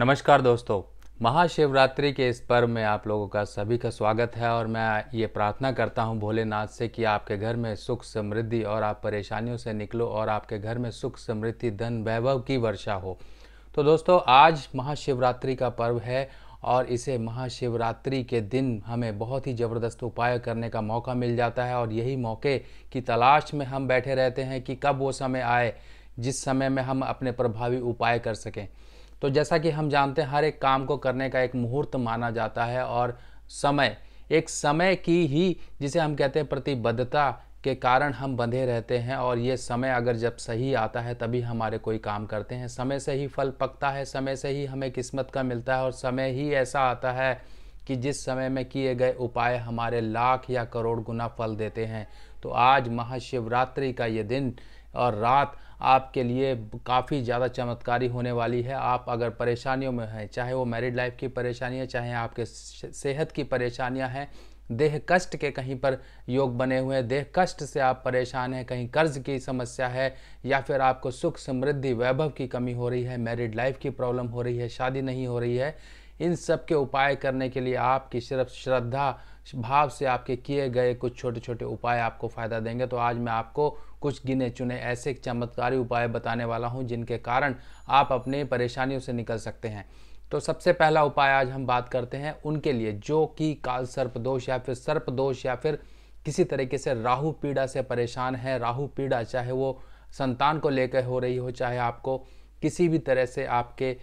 नमस्कार दोस्तों महाशिवरात्रि के इस पर्व में आप लोगों का सभी का स्वागत है और मैं ये प्रार्थना करता हूँ भोलेनाथ से कि आपके घर में सुख समृद्धि और आप परेशानियों से निकलो और आपके घर में सुख समृद्धि धन वैभव की वर्षा हो तो दोस्तों आज महाशिवरात्रि का पर्व है और इसे महाशिवरात्रि के दिन हमें बहुत ही ज़बरदस्त उपाय करने का मौका मिल जाता है और यही मौके की तलाश में हम बैठे रहते हैं कि कब वो समय आए जिस समय में हम अपने प्रभावी उपाय कर सकें तो जैसा कि हम जानते हैं हर एक काम को करने का एक मुहूर्त माना जाता है और समय एक समय की ही जिसे हम कहते हैं प्रतिबद्धता के कारण हम बंधे रहते हैं और ये समय अगर जब सही आता है तभी हमारे कोई काम करते हैं समय से ही फल पकता है समय से ही हमें किस्मत का मिलता है और समय ही ऐसा आता है कि जिस समय में किए गए उपाय हमारे लाख या करोड़ गुना फल देते हैं तो आज महाशिवरात्रि का ये दिन और रात आपके लिए काफ़ी ज़्यादा चमत्कारी होने वाली है आप अगर परेशानियों में हैं चाहे वो मैरिड लाइफ की परेशानियाँ चाहे आपके सेहत की परेशानियाँ हैं देह कष्ट के कहीं पर योग बने हुए हैं देह कष्ट से आप परेशान हैं कहीं कर्ज की समस्या है या फिर आपको सुख समृद्धि वैभव की कमी हो रही है मैरिड लाइफ की प्रॉब्लम हो रही है शादी नहीं हो रही है इन सब के उपाय करने के लिए आपकी सिर्फ श्रद्धा भाव से आपके किए गए कुछ छोटे छोटे उपाय आपको फ़ायदा देंगे तो आज मैं आपको कुछ गिने चुने ऐसे चमत्कारी उपाय बताने वाला हूँ जिनके कारण आप अपनी परेशानियों से निकल सकते हैं तो सबसे पहला उपाय आज हम बात करते हैं उनके लिए जो कि काल सर्पदोष या फिर सर्पदोष या फिर किसी तरीके से राहु पीड़ा से परेशान है राहु पीड़ा चाहे वो संतान को लेकर हो रही हो चाहे आपको किसी भी तरह से आपके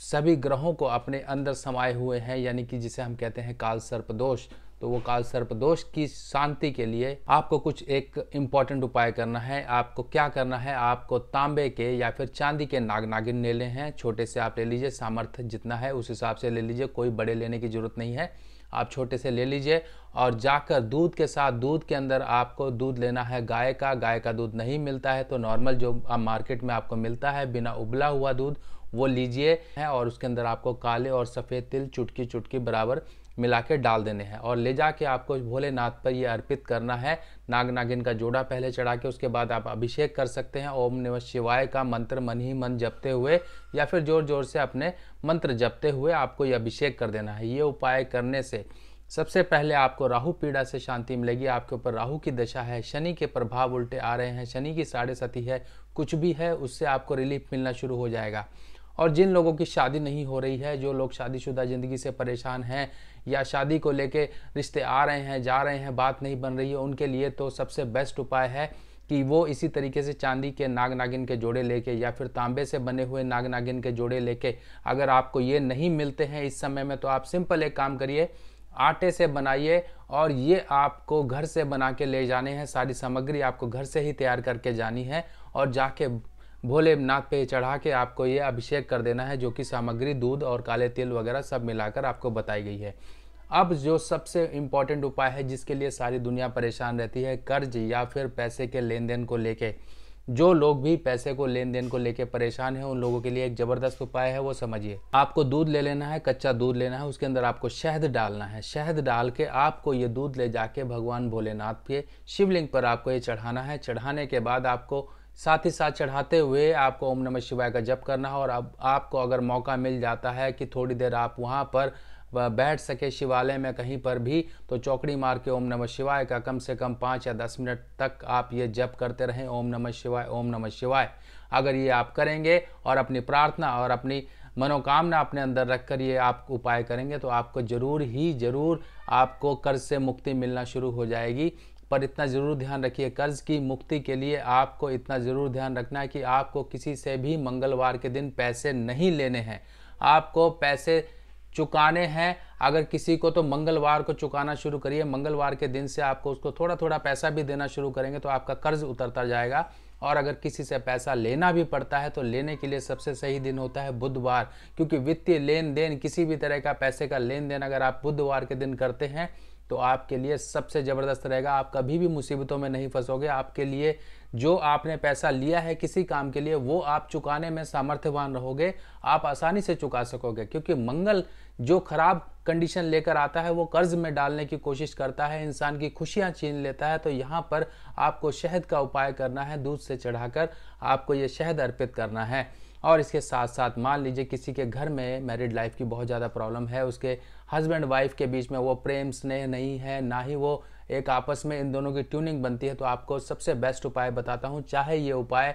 सभी ग्रहों को अपने अंदर समाये हुए हैं यानी कि जिसे हम कहते हैं काल सर्पदोष दोष तो वो काल सर्पदोष की शांति के लिए आपको कुछ एक इम्पॉर्टेंट उपाय करना है आपको क्या करना है आपको तांबे के या फिर चांदी के नाग नागिन ले लें हैं छोटे से आप ले लीजिए सामर्थ्य जितना है उस हिसाब से ले लीजिए कोई बड़े लेने की ज़रूरत नहीं है आप छोटे से ले लीजिए और जाकर दूध के साथ दूध के अंदर आपको दूध लेना है गाय का गाय का दूध नहीं मिलता है तो नॉर्मल जो आप मार्केट में आपको मिलता है बिना उबला हुआ दूध वो लीजिए और उसके अंदर आपको काले और सफ़ेद तिल चुटकी चुटकी बराबर मिला के डाल देने हैं और ले जाके आपको भोलेनाथ पर ये अर्पित करना है नाग नागिन का जोड़ा पहले चढ़ा के उसके बाद आप अभिषेक कर सकते हैं ओम नम शिवाय का मंत्र मन ही मन जपते हुए या फिर जोर जोर से अपने मंत्र जपते हुए आपको ये अभिषेक कर देना है ये उपाय करने से सबसे पहले आपको राहु पीड़ा से शांति मिलेगी आपके ऊपर राहु की दशा है शनि के प्रभाव उल्टे आ रहे हैं शनि की साढ़े सती है कुछ भी है उससे आपको रिलीफ मिलना शुरू हो जाएगा और जिन लोगों की शादी नहीं हो रही है जो लोग शादीशुदा ज़िंदगी से परेशान हैं या शादी को लेके रिश्ते आ रहे हैं जा रहे हैं बात नहीं बन रही है उनके लिए तो सबसे बेस्ट उपाय है कि वो इसी तरीके से चांदी के नाग नागिन के जोड़े लेके या फिर तांबे से बने हुए नाग नागिन के जोड़े लेके अगर आपको ये नहीं मिलते हैं इस समय में तो आप सिंपल एक काम करिए आटे से बनाइए और ये आपको घर से बना के ले जाने हैं सारी सामग्री आपको घर से ही तैयार करके जानी है और जाके भोलेनाथ पे चढ़ा के आपको ये अभिषेक कर देना है जो कि सामग्री दूध और काले तेल वगैरह सब मिलाकर आपको बताई गई है अब जो सबसे इम्पॉर्टेंट उपाय है जिसके लिए सारी दुनिया परेशान रहती है कर्ज या फिर पैसे के लेन देन को लेके जो लोग भी पैसे को लेन देन को लेके परेशान हैं उन लोगों के लिए एक ज़बरदस्त उपाय है वो समझिए आपको दूध ले लेना है कच्चा दूध लेना है उसके अंदर आपको शहद डालना है शहद डाल के आपको ये दूध ले जाके भगवान भोलेनाथ के शिवलिंग पर आपको ये चढ़ाना है चढ़ाने के बाद आपको साथ ही साथ चढ़ाते हुए आपको ओम नमः शिवाय का जप करना है और अब आपको अगर मौका मिल जाता है कि थोड़ी देर आप वहाँ पर बैठ सके शिवालय में कहीं पर भी तो चौकड़ी मार के ओम नमः शिवाय का कम से कम पाँच या दस मिनट तक आप ये जप करते रहें ओम नमः शिवाय ओम नमः शिवाय अगर ये आप करेंगे और अपनी प्रार्थना और अपनी मनोकामना अपने अंदर रख कर ये आप उपाय करेंगे तो आपको ज़रूर ही ज़रूर आपको कर्ज से मुक्ति मिलना शुरू हो जाएगी पर इतना ज़रूर ध्यान रखिए कर्ज की मुक्ति के लिए आपको इतना ज़रूर ध्यान रखना है कि आपको किसी से भी मंगलवार के दिन पैसे नहीं लेने हैं आपको पैसे चुकाने हैं अगर किसी को तो मंगलवार को चुकाना शुरू करिए मंगलवार के दिन से आपको उसको थोड़ा थोड़ा पैसा भी देना शुरू करेंगे तो आपका कर्ज उतरता जाएगा और अगर किसी से पैसा लेना भी पड़ता है तो लेने के लिए सबसे सही दिन होता है बुधवार क्योंकि वित्तीय लेन देन किसी भी तरह का पैसे का लेन देन अगर आप बुधवार के दिन करते हैं तो आपके लिए सबसे ज़बरदस्त रहेगा आप कभी भी मुसीबतों में नहीं फंसोगे आपके लिए जो आपने पैसा लिया है किसी काम के लिए वो आप चुकाने में सामर्थ्यवान रहोगे आप आसानी से चुका सकोगे क्योंकि मंगल जो खराब कंडीशन लेकर आता है वो कर्ज में डालने की कोशिश करता है इंसान की खुशियां छीन लेता है तो यहाँ पर आपको शहद का उपाय करना है दूध से चढ़ाकर आपको ये शहद अर्पित करना है और इसके साथ साथ मान लीजिए किसी के घर में मैरिड लाइफ की बहुत ज़्यादा प्रॉब्लम है उसके हस्बैंड वाइफ के बीच में वो प्रेम स्नेह नहीं है ना ही वो एक आपस में इन दोनों की ट्यूनिंग बनती है तो आपको सबसे बेस्ट उपाय बताता हूँ चाहे ये उपाय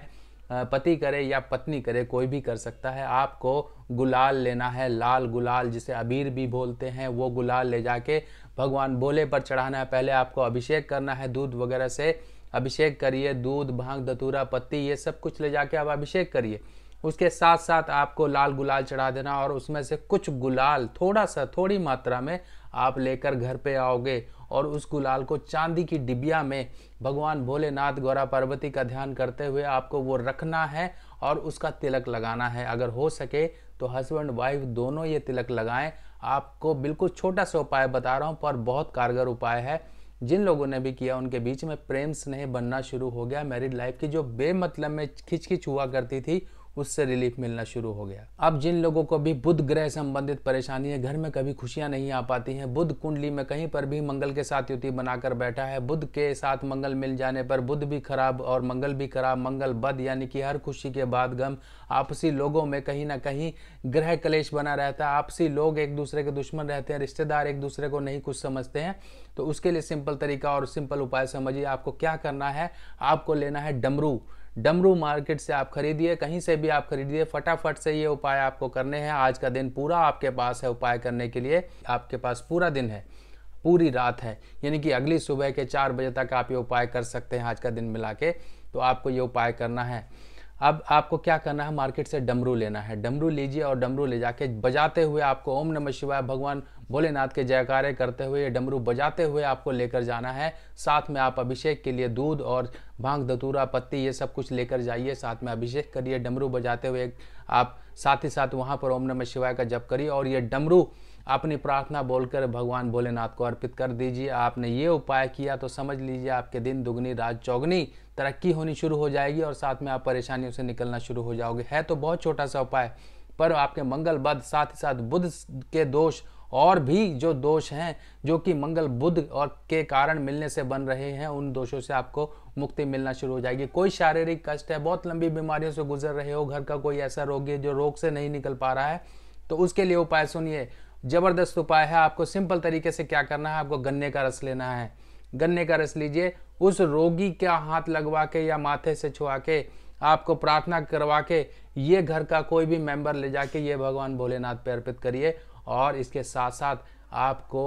पति करे या पत्नी करे कोई भी कर सकता है आपको गुलाल लेना है लाल गुलाल जिसे अबीर भी बोलते हैं वो गुलाल ले जाके भगवान बोले पर चढ़ाना है पहले आपको अभिषेक करना है दूध वगैरह से अभिषेक करिए दूध भांग धतूरा पत्ती ये सब कुछ ले जाके आप अभिषेक करिए उसके साथ साथ आपको लाल गुलाल चढ़ा देना और उसमें से कुछ गुलाल थोड़ा सा थोड़ी मात्रा में आप लेकर घर पे आओगे और उस गुलाल को चांदी की डिबिया में भगवान भोलेनाथ गौरा पार्वती का ध्यान करते हुए आपको वो रखना है और उसका तिलक लगाना है अगर हो सके तो हस्बैंड वाइफ दोनों ये तिलक लगाएं आपको बिल्कुल छोटा सा उपाय बता रहा हूँ पर बहुत कारगर उपाय है जिन लोगों ने भी किया उनके बीच में प्रेम स्नेह बनना शुरू हो गया मैरिड लाइफ की जो बेमतलब में खिचखिच हुआ करती थी उससे रिलीफ मिलना शुरू हो गया अब जिन लोगों को भी बुध ग्रह संबंधित परेशानी है घर में कभी खुशियां नहीं आ पाती हैं बुध कुंडली में कहीं पर भी मंगल के साथ युति बनाकर बैठा है बुध के साथ मंगल मिल जाने पर बुध भी खराब और मंगल भी खराब मंगल बद यानी कि हर खुशी के बाद गम आपसी लोगों में कहीं ना कहीं ग्रह कलेश बना रहता है आपसी लोग एक दूसरे के दुश्मन रहते हैं रिश्तेदार एक दूसरे को नहीं कुछ समझते हैं तो उसके लिए सिंपल तरीका और सिंपल उपाय समझिए आपको क्या करना है आपको लेना है डमरू डमरू मार्केट से आप खरीदिए कहीं से भी आप खरीदिए फटाफट से ये उपाय आपको करने हैं आज का दिन पूरा आपके पास है उपाय करने के लिए आपके पास पूरा दिन है पूरी रात है यानी कि अगली सुबह के चार बजे तक आप ये उपाय कर सकते हैं आज का दिन मिला के तो आपको ये उपाय करना है अब आपको क्या करना है मार्केट से डमरू लेना है डमरू लीजिए और डमरू ले जाके बजाते हुए आपको ओम नमः शिवाय भगवान भोलेनाथ के जयकारे करते हुए ये डमरू बजाते हुए आपको लेकर जाना है साथ में आप अभिषेक के लिए दूध और भांग धतूरा पत्ती ये सब कुछ लेकर जाइए साथ में अभिषेक करिए डमरू बजाते हुए आप साथ ही साथ वहाँ पर ओम नमः शिवाय का जप करिए और ये डमरू अपनी प्रार्थना बोलकर भगवान भोलेनाथ को अर्पित कर दीजिए आपने ये उपाय किया तो समझ लीजिए आपके दिन दुगनी रात चौगनी तरक्की होनी शुरू हो जाएगी और साथ में आप परेशानियों से निकलना शुरू हो जाओगे है तो बहुत छोटा सा उपाय पर आपके मंगल बद साथ ही साथ बुद्ध के दोष और भी जो दोष हैं जो कि मंगल बुद्ध और के कारण मिलने से बन रहे हैं उन दोषों से आपको मुक्ति मिलना शुरू हो जाएगी कोई शारीरिक कष्ट है बहुत लंबी बीमारियों से गुजर रहे हो घर का कोई ऐसा रोगी जो रोग से नहीं निकल पा रहा है तो उसके लिए उपाय सुनिए ज़बरदस्त उपाय है आपको सिंपल तरीके से क्या करना है आपको गन्ने का रस लेना है गन्ने का रस लीजिए उस रोगी का हाथ लगवा के या माथे से छुआ के आपको प्रार्थना करवा के ये घर का कोई भी मेंबर ले जाके ये भगवान भोलेनाथ पे अर्पित करिए और इसके साथ साथ आपको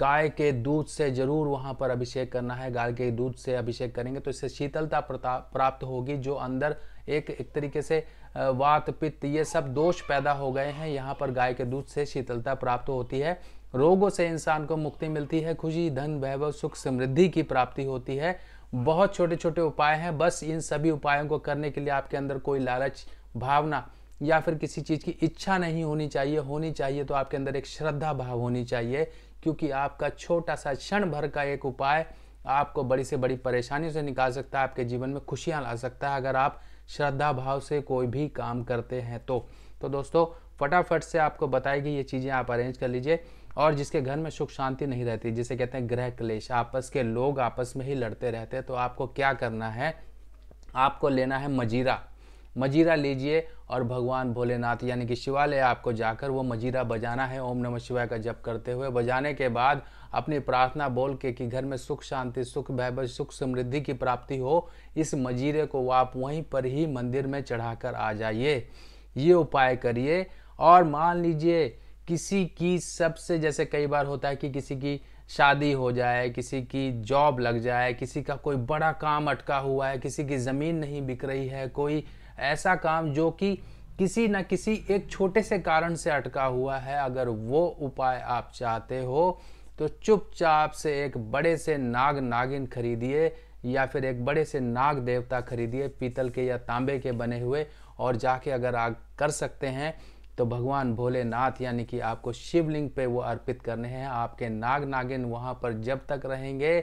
गाय के दूध से जरूर वहाँ पर अभिषेक करना है गाय के दूध से अभिषेक करेंगे तो इससे शीतलता प्राप्त होगी जो अंदर एक एक तरीके से वात पित्त ये सब दोष पैदा हो गए हैं यहाँ पर गाय के दूध से शीतलता प्राप्त होती है रोगों से इंसान को मुक्ति मिलती है खुशी धन वैभव सुख समृद्धि की प्राप्ति होती है बहुत छोटे छोटे उपाय हैं बस इन सभी उपायों को करने के लिए आपके अंदर कोई लालच भावना या फिर किसी चीज़ की इच्छा नहीं होनी चाहिए होनी चाहिए तो आपके अंदर एक श्रद्धा भाव होनी चाहिए क्योंकि आपका छोटा सा क्षण भर का एक उपाय आपको बड़ी से बड़ी परेशानियों से निकाल सकता है आपके जीवन में खुशियाँ ला सकता है अगर आप श्रद्धा भाव से कोई भी काम करते हैं तो तो दोस्तों फटाफट से आपको बताएगी ये चीज़ें आप अरेंज कर लीजिए और जिसके घर में सुख शांति नहीं रहती जिसे कहते हैं ग्रह क्लेश आपस के लोग आपस में ही लड़ते रहते हैं तो आपको क्या करना है आपको लेना है मजीरा मजीरा लीजिए और भगवान भोलेनाथ यानी कि शिवालय आपको जाकर वो मजीरा बजाना है ओम नमः शिवाय का जप करते हुए बजाने के बाद अपनी प्रार्थना बोल के कि घर में सुख शांति सुख वैभव सुख समृद्धि की प्राप्ति हो इस मजीरे को आप वहीं पर ही मंदिर में चढ़ाकर आ जाइए ये उपाय करिए और मान लीजिए किसी की सबसे जैसे कई बार होता है कि किसी की शादी हो जाए किसी की जॉब लग जाए किसी का कोई बड़ा काम अटका हुआ है किसी की ज़मीन नहीं बिक रही है कोई ऐसा काम जो कि किसी न किसी एक छोटे से कारण से अटका हुआ है अगर वो उपाय आप चाहते हो तो चुपचाप से एक बड़े से नाग नागिन खरीदिए या फिर एक बड़े से नाग देवता खरीदिए पीतल के या तांबे के बने हुए और जाके अगर आप कर सकते हैं तो भगवान भोलेनाथ यानी कि आपको शिवलिंग पे वो अर्पित करने हैं आपके नाग नागिन वहाँ पर जब तक रहेंगे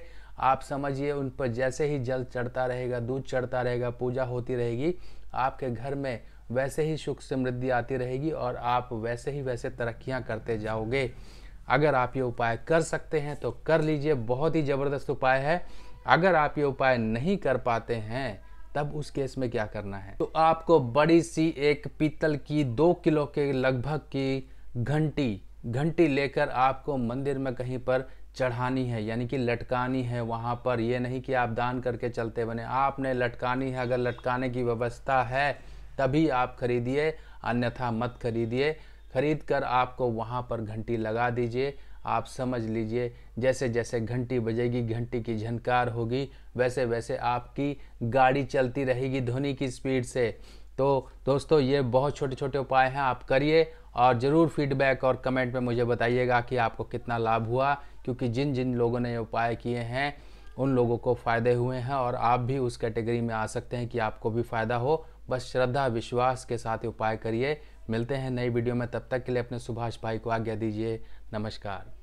आप समझिए उन पर जैसे ही जल चढ़ता रहेगा दूध चढ़ता रहेगा पूजा होती रहेगी आपके घर में वैसे ही सुख समृद्धि आती रहेगी और आप वैसे ही वैसे तरक्कियाँ करते जाओगे अगर आप ये उपाय कर सकते हैं तो कर लीजिए बहुत ही ज़बरदस्त उपाय है अगर आप ये उपाय नहीं कर पाते हैं तब उस केस में क्या करना है तो आपको बड़ी सी एक पीतल की दो किलो के लगभग की घंटी घंटी लेकर आपको मंदिर में कहीं पर चढ़ानी है यानी कि लटकानी है वहाँ पर यह नहीं कि आप दान करके चलते बने आपने लटकानी है अगर लटकाने की व्यवस्था है तभी आप खरीदिए अन्यथा मत खरीदिए खरीद कर आपको वहाँ पर घंटी लगा दीजिए आप समझ लीजिए जैसे जैसे घंटी बजेगी घंटी की झनकार होगी वैसे वैसे आपकी गाड़ी चलती रहेगी ध्वनि की स्पीड से तो दोस्तों ये बहुत छोटे छोटे उपाय हैं आप करिए और ज़रूर फीडबैक और कमेंट में मुझे बताइएगा कि आपको कितना लाभ हुआ क्योंकि जिन जिन लोगों ने ये उपाय किए हैं उन लोगों को फ़ायदे हुए हैं और आप भी उस कैटेगरी में आ सकते हैं कि आपको भी फ़ायदा हो बस श्रद्धा विश्वास के साथ उपाय करिए मिलते हैं नई वीडियो में तब तक के लिए अपने सुभाष भाई को आज्ञा दीजिए नमस्कार